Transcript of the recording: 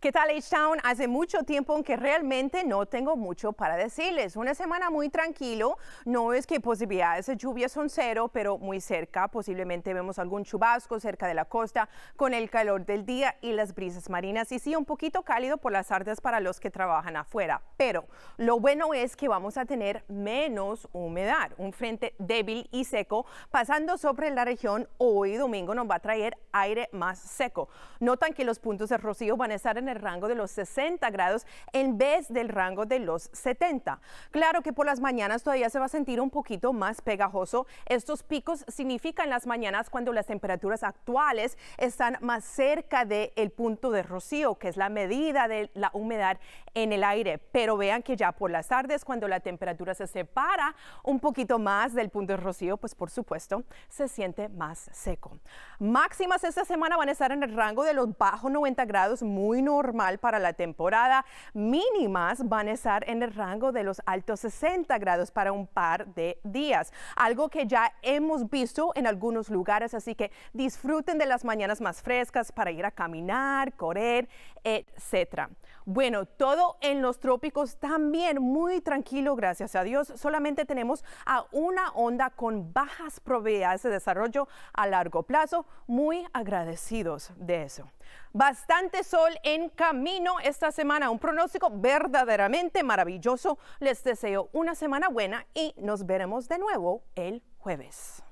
¿Qué tal H-Town? Hace mucho tiempo que realmente no tengo mucho para decirles. Una semana muy tranquilo, no es que posibilidades de lluvia son cero, pero muy cerca. Posiblemente vemos algún chubasco cerca de la costa con el calor del día y las brisas marinas. Y sí, un poquito cálido por las tardes para los que trabajan afuera. Pero lo bueno es que vamos a tener menos humedad. Un frente débil y seco pasando sobre la región hoy domingo nos va a traer aire más seco. Notan que los puntos de rocío van a estar en el rango de los 60 grados en vez del rango de los 70. Claro que por las mañanas todavía se va a sentir un poquito más pegajoso. Estos picos significan las mañanas cuando las temperaturas actuales están más cerca del el punto de rocío, que es la medida de la humedad en el aire. Pero vean que ya por las tardes, cuando la temperatura se separa un poquito más del punto de rocío, pues por supuesto se siente más seco. Máximas esta semana van a estar en el rango de los bajos 90 grados, muy no normal para la temporada. Mínimas van a estar en el rango de los altos 60 grados para un par de días, algo que ya hemos visto en algunos lugares, así que disfruten de las mañanas más frescas para ir a caminar, correr, etcétera. Bueno, todo en los trópicos también muy tranquilo, gracias a Dios. Solamente tenemos a una onda con bajas probabilidades de desarrollo a largo plazo. Muy agradecidos de eso. Bastante sol en camino esta semana. Un pronóstico verdaderamente maravilloso. Les deseo una semana buena y nos veremos de nuevo el jueves.